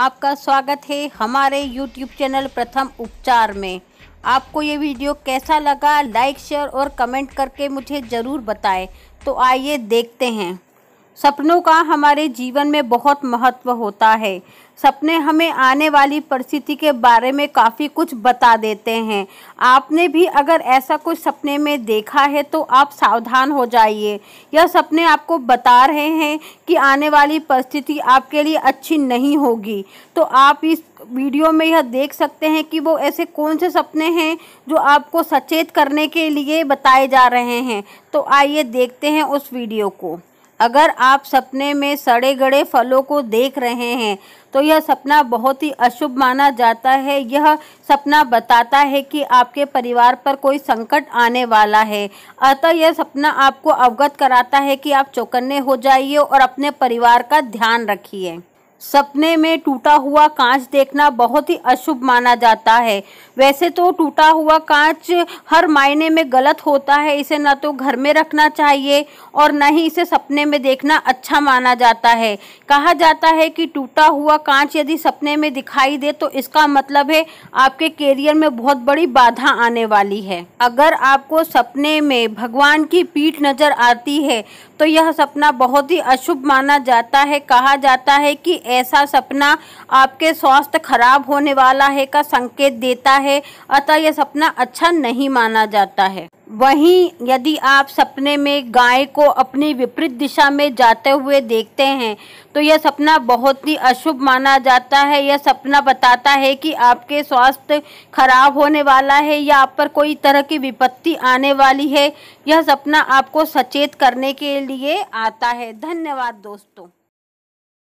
आपका स्वागत है हमारे YouTube चैनल प्रथम उपचार में आपको ये वीडियो कैसा लगा लाइक शेयर और कमेंट करके मुझे ज़रूर बताएं तो आइए देखते हैं सपनों का हमारे जीवन में बहुत महत्व होता है सपने हमें आने वाली परिस्थिति के बारे में काफ़ी कुछ बता देते हैं आपने भी अगर ऐसा कुछ सपने में देखा है तो आप सावधान हो जाइए यह सपने आपको बता रहे हैं कि आने वाली परिस्थिति आपके लिए अच्छी नहीं होगी तो आप इस वीडियो में यह देख सकते हैं कि वो ऐसे कौन से सपने हैं जो आपको सचेत करने के लिए बताए जा रहे हैं तो आइए देखते हैं उस वीडियो को अगर आप सपने में सड़े गड़े फलों को देख रहे हैं तो यह सपना बहुत ही अशुभ माना जाता है यह सपना बताता है कि आपके परिवार पर कोई संकट आने वाला है अतः यह सपना आपको अवगत कराता है कि आप चौकन्ने हो जाइए और अपने परिवार का ध्यान रखिए सपने में टूटा हुआ कांच देखना बहुत ही अशुभ माना जाता है वैसे तो टूटा हुआ कांच हर मायने में गलत होता है इसे ना तो घर में रखना चाहिए और न ही इसे सपने में देखना अच्छा माना जाता है कहा जाता है कि टूटा हुआ कांच यदि सपने में दिखाई दे तो इसका मतलब है आपके करियर में बहुत बड़ी बाधा आने वाली है अगर आपको सपने में भगवान की पीठ नजर आती है तो यह सपना बहुत ही अशुभ माना जाता है कहा जाता है कि ऐसा सपना आपके स्वास्थ्य खराब होने वाला है का संकेत देता है अतः यह सपना अच्छा नहीं माना जाता है वहीं यदि आप सपने में गाय को अपनी विपरीत दिशा में जाते हुए देखते हैं तो यह सपना बहुत ही अशुभ माना जाता है यह सपना बताता है कि आपके स्वास्थ्य खराब होने वाला है या आप पर कोई तरह की विपत्ति आने वाली है यह सपना आपको सचेत करने के लिए आता है धन्यवाद दोस्तों